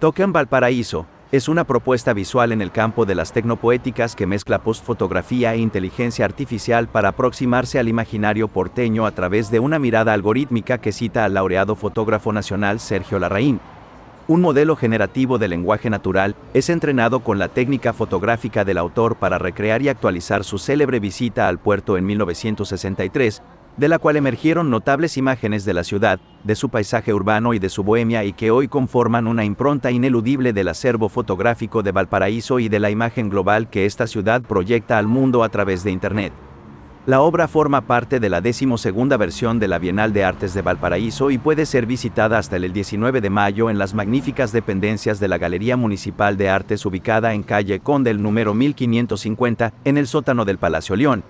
Token Valparaíso es una propuesta visual en el campo de las tecnopoéticas que mezcla postfotografía e inteligencia artificial para aproximarse al imaginario porteño a través de una mirada algorítmica que cita al laureado fotógrafo nacional Sergio Larraín. Un modelo generativo de lenguaje natural es entrenado con la técnica fotográfica del autor para recrear y actualizar su célebre visita al puerto en 1963, de la cual emergieron notables imágenes de la ciudad, de su paisaje urbano y de su bohemia y que hoy conforman una impronta ineludible del acervo fotográfico de Valparaíso y de la imagen global que esta ciudad proyecta al mundo a través de Internet. La obra forma parte de la decimosegunda versión de la Bienal de Artes de Valparaíso y puede ser visitada hasta el 19 de mayo en las magníficas dependencias de la Galería Municipal de Artes ubicada en calle Conde número 1550, en el sótano del Palacio León,